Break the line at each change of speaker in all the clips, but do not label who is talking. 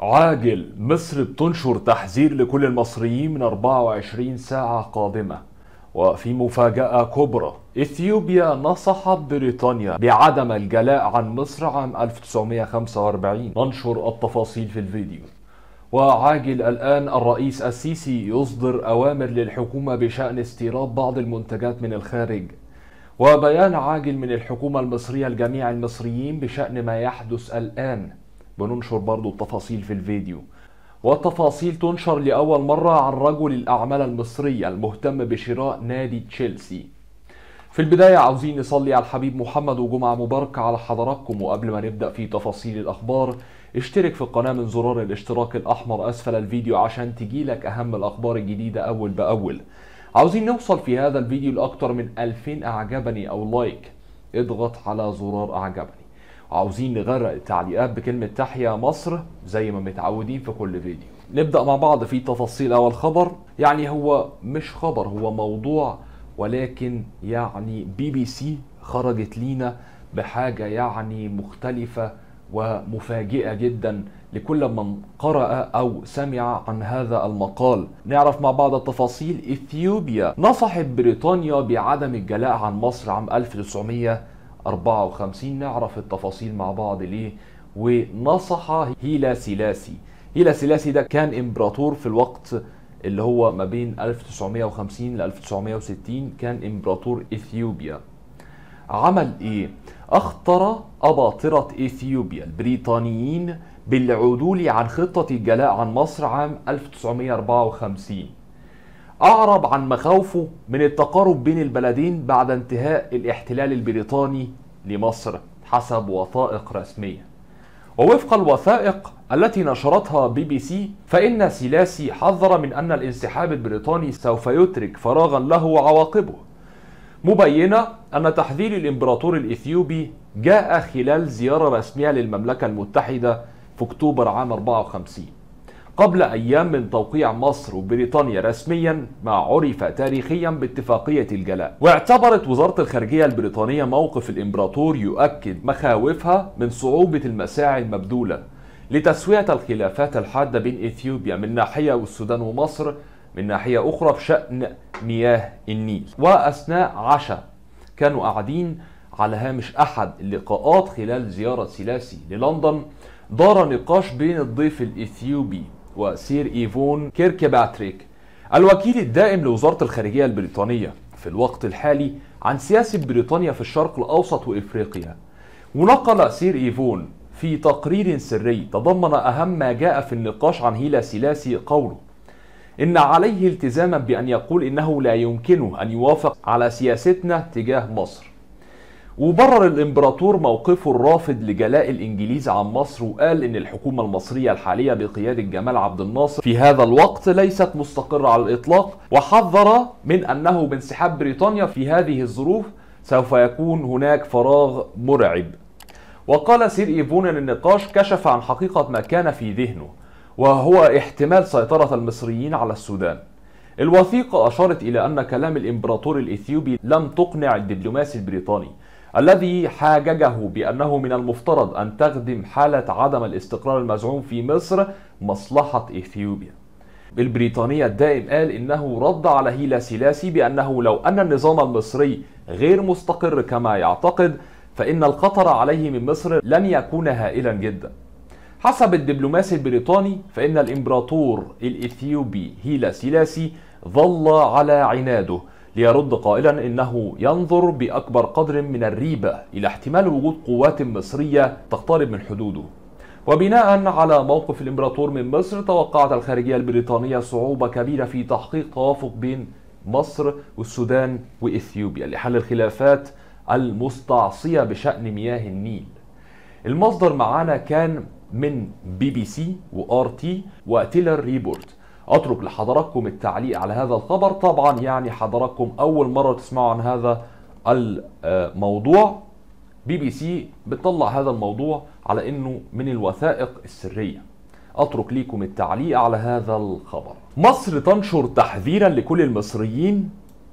عاجل مصر بتنشر تحذير لكل المصريين من 24 ساعة قادمة وفي مفاجأة كبرى إثيوبيا نصحت بريطانيا بعدم الجلاء عن مصر عام 1945 ننشر التفاصيل في الفيديو وعاجل الآن الرئيس السيسي يصدر أوامر للحكومة بشأن استيراد بعض المنتجات من الخارج وبيان عاجل من الحكومة المصرية لجميع المصريين بشأن ما يحدث الآن بننشر برضو التفاصيل في الفيديو والتفاصيل تنشر لأول مرة عن رجل الأعمال المصري المهتم بشراء نادي تشيلسي في البداية عاوزين نصلي على الحبيب محمد وجمعة مباركة على حضراتكم وقبل ما نبدأ في تفاصيل الأخبار اشترك في القناة من زرار الاشتراك الأحمر أسفل الفيديو عشان تجيلك أهم الأخبار الجديدة أول بأول عاوزين نوصل في هذا الفيديو لأكثر من 2000 أعجبني أو لايك اضغط على زرار أعجبني عاوزين نغرق التعليقات بكلمة تحيا مصر زي ما متعودين في كل فيديو نبدأ مع بعض في تفاصيل أول خبر يعني هو مش خبر هو موضوع ولكن يعني بي بي سي خرجت لينا بحاجة يعني مختلفة ومفاجئة جدا لكل من قرأ أو سمع عن هذا المقال نعرف مع بعض التفاصيل إثيوبيا نصحت بريطانيا بعدم الجلاء عن مصر عام 1900 54 نعرف التفاصيل مع بعض ليه ونصح هيلا سيلاسي هيلا سيلاسي ده كان امبراطور في الوقت اللي هو ما بين 1950 ل 1960 كان امبراطور اثيوبيا عمل ايه اخطر اباطره اثيوبيا البريطانيين بالعدول عن خطه الجلاء عن مصر عام 1954 أعرب عن مخاوفه من التقارب بين البلدين بعد انتهاء الاحتلال البريطاني لمصر حسب وثائق رسمية ووفق الوثائق التي نشرتها بي بي سي فإن سيلاسي حذر من أن الانسحاب البريطاني سوف يترك فراغا له وعواقبه مبينة أن تحذير الإمبراطور الإثيوبي جاء خلال زيارة رسمية للمملكة المتحدة في أكتوبر عام 54 قبل أيام من توقيع مصر وبريطانيا رسميا ما عرف تاريخيا باتفاقية الجلاء واعتبرت وزارة الخارجية البريطانية موقف الإمبراطور يؤكد مخاوفها من صعوبة المساعي المبذولة لتسوية الخلافات الحادة بين إثيوبيا من ناحية والسودان ومصر من ناحية أخرى بشأن مياه النيل وأثناء عشاء كانوا قاعدين على هامش أحد اللقاءات خلال زيارة سلاسي للندن دار نقاش بين الضيف الإثيوبي وسير إيفون كيرك باتريك الوكيل الدائم لوزارة الخارجية البريطانية في الوقت الحالي عن سياسة بريطانيا في الشرق الأوسط وإفريقيا ونقل سير إيفون في تقرير سري تضمن أهم ما جاء في النقاش عن هيلا سيلاسي قوله إن عليه التزاما بأن يقول إنه لا يمكنه أن يوافق على سياستنا تجاه مصر وبرر الامبراطور موقفه الرافض لجلاء الانجليز عن مصر وقال ان الحكومه المصريه الحاليه بقياده جمال عبد الناصر في هذا الوقت ليست مستقره على الاطلاق وحذر من انه بانسحاب بريطانيا في هذه الظروف سوف يكون هناك فراغ مرعب وقال سير ايفون ان النقاش كشف عن حقيقه ما كان في ذهنه وهو احتمال سيطره المصريين على السودان الوثيقة أشارت إلى أن كلام الإمبراطور الإثيوبي لم تقنع الدبلوماسي البريطاني الذي حاججه بأنه من المفترض أن تخدم حالة عدم الاستقرار المزعوم في مصر مصلحة إثيوبيا البريطانية الدائم قال إنه رد على هيلا سيلاسي بأنه لو أن النظام المصري غير مستقر كما يعتقد فإن الخطر عليه من مصر لن يكون هائلا جدا حسب الدبلوماسي البريطاني فإن الإمبراطور الإثيوبي هيلا سيلاسي ظل على عناده ليرد قائلا إنه ينظر بأكبر قدر من الريبة إلى احتمال وجود قوات مصرية تقترب من حدوده وبناء على موقف الإمبراطور من مصر توقعت الخارجية البريطانية صعوبة كبيرة في تحقيق توافق بين مصر والسودان وإثيوبيا لحل الخلافات المستعصية بشأن مياه النيل المصدر معانا كان من بي بي سي وآر تي وتيلر ريبورت أترك لحضراتكم التعليق على هذا الخبر طبعا يعني حضراتكم أول مرة تسمعوا عن هذا الموضوع بي بي سي بتطلع هذا الموضوع على انه من الوثائق السريه اترك ليكم التعليق على هذا الخبر مصر تنشر تحذيرا لكل المصريين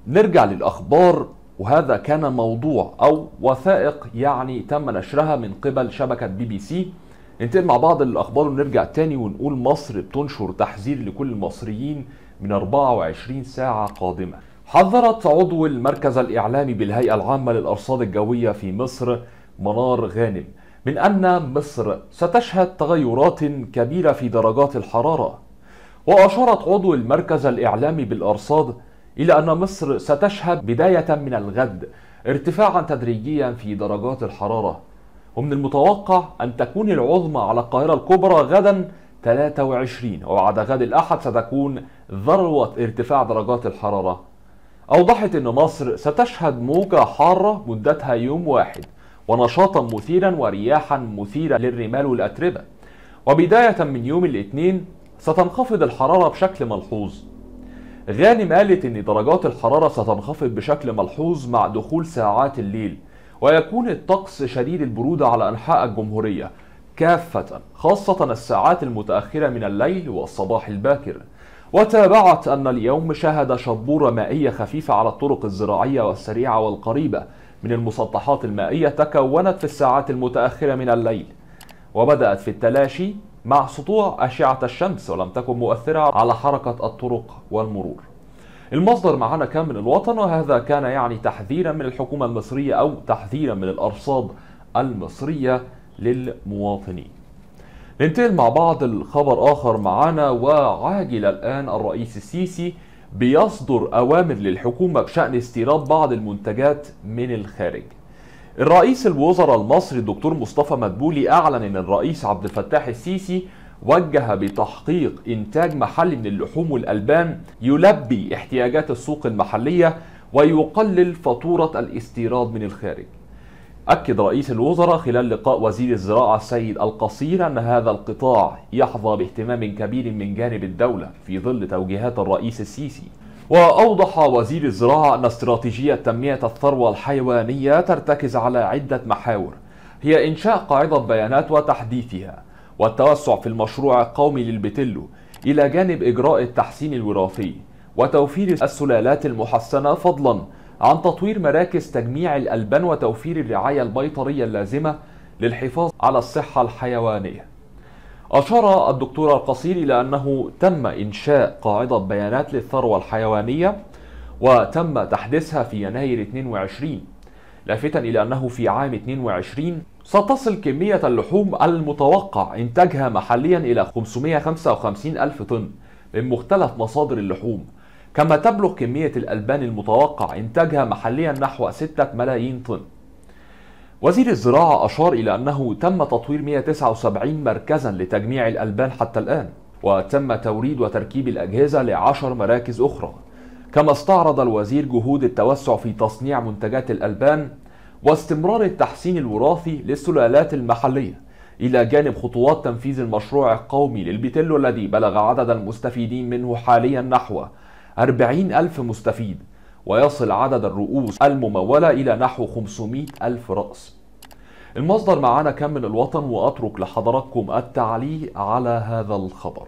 نرجع للاخبار وهذا كان موضوع او وثائق يعني تم نشرها من قبل شبكه بي بي سي ننتقل مع بعض الاخبار ونرجع تاني ونقول مصر بتنشر تحذير لكل المصريين من 24 ساعه قادمه حذرت عضو المركز الاعلامي بالهيئه العامه للارصاد الجويه في مصر منار غانم من ان مصر ستشهد تغيرات كبيره في درجات الحراره واشارت عضو المركز الاعلامي بالارصاد الى ان مصر ستشهد بدايه من الغد ارتفاعا تدريجيا في درجات الحراره ومن المتوقع أن تكون العظمى على القاهرة الكبرى غدا 23 وبعد غد الأحد ستكون ذروة ارتفاع درجات الحرارة أوضحت أن مصر ستشهد موجة حارة مدتها يوم واحد ونشاطا مثيرا ورياحا مثيرة للرمال والأتربة وبداية من يوم الاثنين ستنخفض الحرارة بشكل ملحوظ غانم قالت أن درجات الحرارة ستنخفض بشكل ملحوظ مع دخول ساعات الليل ويكون الطقس شديد البرودة على أنحاء الجمهورية كافة خاصة الساعات المتأخرة من الليل والصباح الباكر وتابعت أن اليوم شهد شبورة مائية خفيفة على الطرق الزراعية والسريعة والقريبة من المسطحات المائية تكونت في الساعات المتأخرة من الليل وبدأت في التلاشي مع سطوع أشعة الشمس ولم تكن مؤثرة على حركة الطرق والمرور المصدر معنا كان من الوطن وهذا كان يعني تحذيرا من الحكومة المصرية أو تحذيرا من الأرصاد المصرية للمواطنين ننتقل مع بعض الخبر آخر معنا وعاجل الآن الرئيس السيسي بيصدر أوامر للحكومة بشأن استيراد بعض المنتجات من الخارج الرئيس الوزراء المصري الدكتور مصطفى مدبولي أعلن أن الرئيس عبد الفتاح السيسي وجه بتحقيق إنتاج محلي من اللحوم والألبان يلبي احتياجات السوق المحلية ويقلل فاتورة الاستيراد من الخارج أكد رئيس الوزراء خلال لقاء وزير الزراعة السيد القصير أن هذا القطاع يحظى باهتمام كبير من جانب الدولة في ظل توجيهات الرئيس السيسي وأوضح وزير الزراعة أن استراتيجية تنمية الثروة الحيوانية ترتكز على عدة محاور هي إنشاء قاعدة بيانات وتحديثها والتوسع في المشروع القومي للبتلو إلى جانب إجراء التحسين الوراثي وتوفير السلالات المحسنة فضلا عن تطوير مراكز تجميع الألبان وتوفير الرعاية البيطرية اللازمة للحفاظ على الصحة الحيوانية أشار الدكتور القصير إلى أنه تم إنشاء قاعدة بيانات للثروة الحيوانية وتم تحديثها في يناير 22 لافتا إلى أنه في عام 22 ستصل كمية اللحوم المتوقع إنتاجها محليا إلى 555 ألف طن من مختلف مصادر اللحوم كما تبلغ كمية الألبان المتوقع إنتاجها محليا نحو 6 ملايين طن وزير الزراعة أشار إلى أنه تم تطوير 179 مركزا لتجميع الألبان حتى الآن وتم توريد وتركيب الأجهزة لعشر مراكز أخرى كما استعرض الوزير جهود التوسع في تصنيع منتجات الألبان واستمرار التحسين الوراثي للسلالات المحلية إلى جانب خطوات تنفيذ المشروع القومي للبيتيلو الذي بلغ عدد المستفيدين منه حاليا نحو 40 ألف مستفيد ويصل عدد الرؤوس الممولة إلى نحو 500 ألف رأس المصدر معانا كان من الوطن وأترك لحضراتكم التعليق على هذا الخبر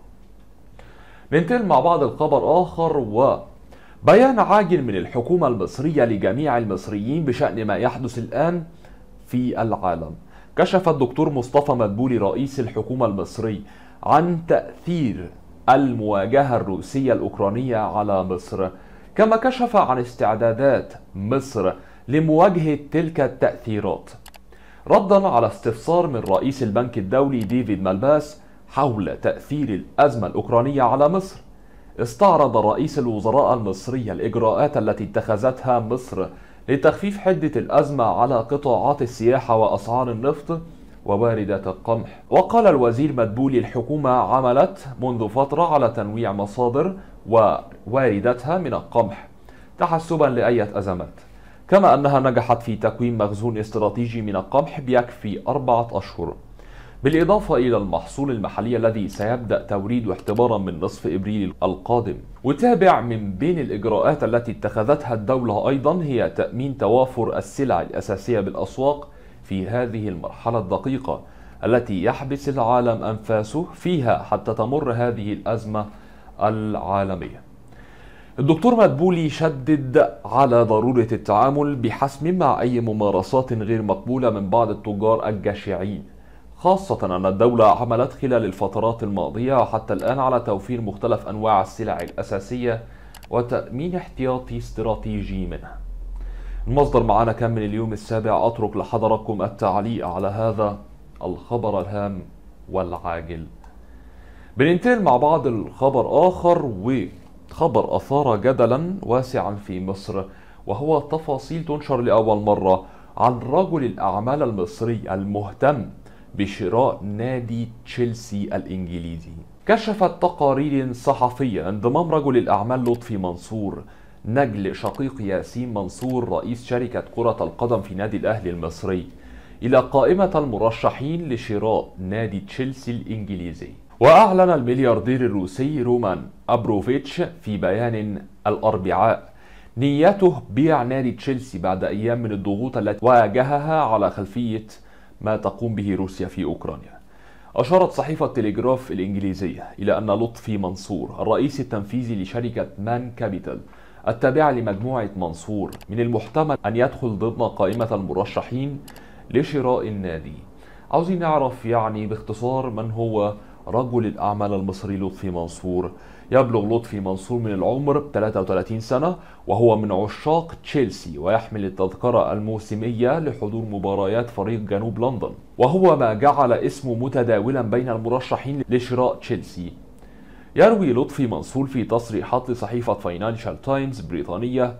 ننتقل مع بعض الخبر آخر و بيان عاجل من الحكومة المصرية لجميع المصريين بشأن ما يحدث الآن في العالم كشف الدكتور مصطفى مدبولي رئيس الحكومة المصري عن تأثير المواجهة الروسية الأوكرانية على مصر كما كشف عن استعدادات مصر لمواجهة تلك التأثيرات ردا على استفسار من رئيس البنك الدولي ديفيد ملباس حول تأثير الأزمة الأوكرانية على مصر استعرض رئيس الوزراء المصري الإجراءات التي اتخذتها مصر لتخفيف حدة الأزمة على قطاعات السياحة وأسعار النفط وواردات القمح وقال الوزير مدبولي الحكومة عملت منذ فترة على تنويع مصادر وواردتها من القمح تحسبا لأية أزمات كما أنها نجحت في تكوين مخزون استراتيجي من القمح بيكفي أربعة أشهر بالإضافة إلى المحصول المحلي الذي سيبدأ توريده احتبارا من نصف إبريل القادم وتابع من بين الإجراءات التي اتخذتها الدولة أيضا هي تأمين توافر السلع الأساسية بالأسواق في هذه المرحلة الدقيقة التي يحبس العالم أنفاسه فيها حتى تمر هذه الأزمة العالمية الدكتور مدبولي شدد على ضرورة التعامل بحسم مع أي ممارسات غير مقبولة من بعض التجار الجشعين خاصة أن الدولة عملت خلال الفترات الماضية وحتى الآن على توفير مختلف أنواع السلع الأساسية وتأمين احتياطي استراتيجي منها المصدر معنا كان من اليوم السابع أترك لحضركم التعليق على هذا الخبر الهام والعاجل بننتقل مع بعض الخبر آخر وخبر أثار جدلا واسعا في مصر وهو تفاصيل تنشر لأول مرة عن رجل الأعمال المصري المهتم بشراء نادي تشيلسي الإنجليزي كشفت تقارير صحفية انضمام رجل الأعمال لطفي منصور نجل شقيق ياسين منصور رئيس شركة كرة القدم في نادي الأهلي المصري إلى قائمة المرشحين لشراء نادي تشيلسي الإنجليزي وأعلن الملياردير الروسي رومان أبروفيتش في بيان الأربعاء نيته بيع نادي تشيلسي بعد أيام من الضغوط التي واجهها على خلفية ما تقوم به روسيا في أوكرانيا أشارت صحيفة تليجراف الإنجليزية إلى أن لطفي منصور الرئيس التنفيذي لشركة مان كابيتال التابعة لمجموعة منصور من المحتمل أن يدخل ضمن قائمة المرشحين لشراء النادي عاوزين نعرف يعني باختصار من هو رجل الأعمال المصري لطفي منصور يبلغ لطفي منصور من العمر 33 سنة وهو من عشاق تشيلسي ويحمل التذكرة الموسمية لحضور مباريات فريق جنوب لندن وهو ما جعل اسمه متداولا بين المرشحين لشراء تشيلسي يروي لطفي منصور في تصريحات لصحيفة فاينانشال تايمز بريطانية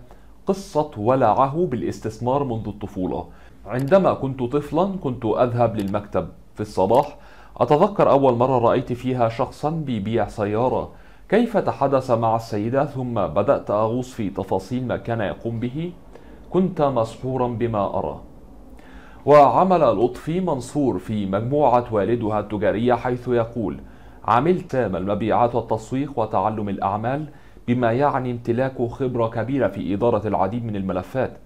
قصة ولعه بالاستثمار منذ الطفولة عندما كنت طفلا كنت أذهب للمكتب في الصباح أتذكر أول مرة رأيت فيها شخصا بيبيع سيارة كيف تحدث مع السيدة ثم بدأت أغوص في تفاصيل ما كان يقوم به؟ كنت مسحورا بما أرى وعمل لطفي منصور في مجموعة والدها التجارية حيث يقول عملت المبيعات والتسويق وتعلم الأعمال بما يعني امتلاك خبرة كبيرة في إدارة العديد من الملفات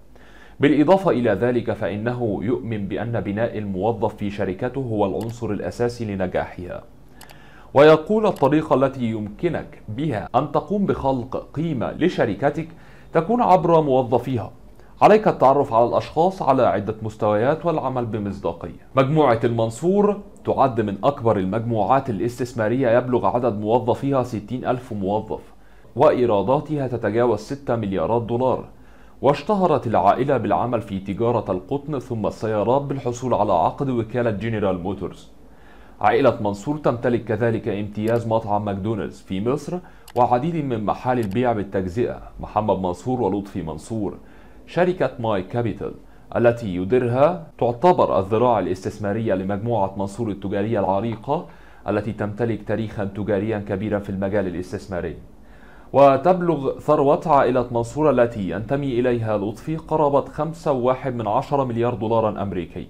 بالإضافة إلى ذلك فإنه يؤمن بأن بناء الموظف في شركته هو العنصر الأساسي لنجاحها ويقول الطريقة التي يمكنك بها أن تقوم بخلق قيمة لشركتك تكون عبر موظفيها عليك التعرف على الأشخاص على عدة مستويات والعمل بمصداقية مجموعة المنصور تعد من أكبر المجموعات الاستثمارية يبلغ عدد موظفيها 60 ألف موظف وإيراداتها تتجاوز 6 مليارات دولار واشتهرت العائلة بالعمل في تجارة القطن ثم السيارات بالحصول على عقد وكالة جنرال موتورز عائلة منصور تمتلك كذلك امتياز مطعم ماكدونالدز في مصر وعديد من محال البيع بالتجزئة محمد منصور ولطفي منصور شركة ماي كابيتال التي يديرها تعتبر الذراع الاستثمارية لمجموعة منصور التجارية العريقة التي تمتلك تاريخا تجاريا كبيرا في المجال الاستثماري وتبلغ ثروة عائلة منصور التي ينتمي إليها لطفي قرابة 5.1 مليار دولار أمريكي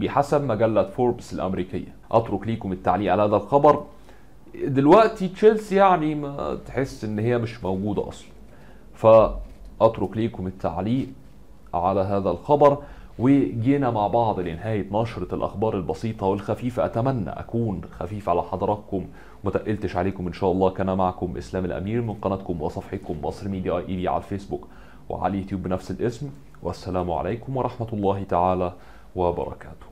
بحسب مجلة فوربس الأمريكية أترك ليكم التعليق على هذا الخبر دلوقتي تشيلسي يعني ما تحس إن هي مش موجودة أصلا فأترك ليكم التعليق على هذا الخبر وجينا مع بعض لنهاية نشرة الأخبار البسيطة والخفيفة أتمنى أكون خفيف على حضراتكم وما تقلتش عليكم إن شاء الله كان معكم إسلام الأمير من قناتكم وصفحتكم مصر ميديا إيدي على الفيسبوك وعلى اليوتيوب بنفس الاسم والسلام عليكم ورحمة الله تعالى وبركاته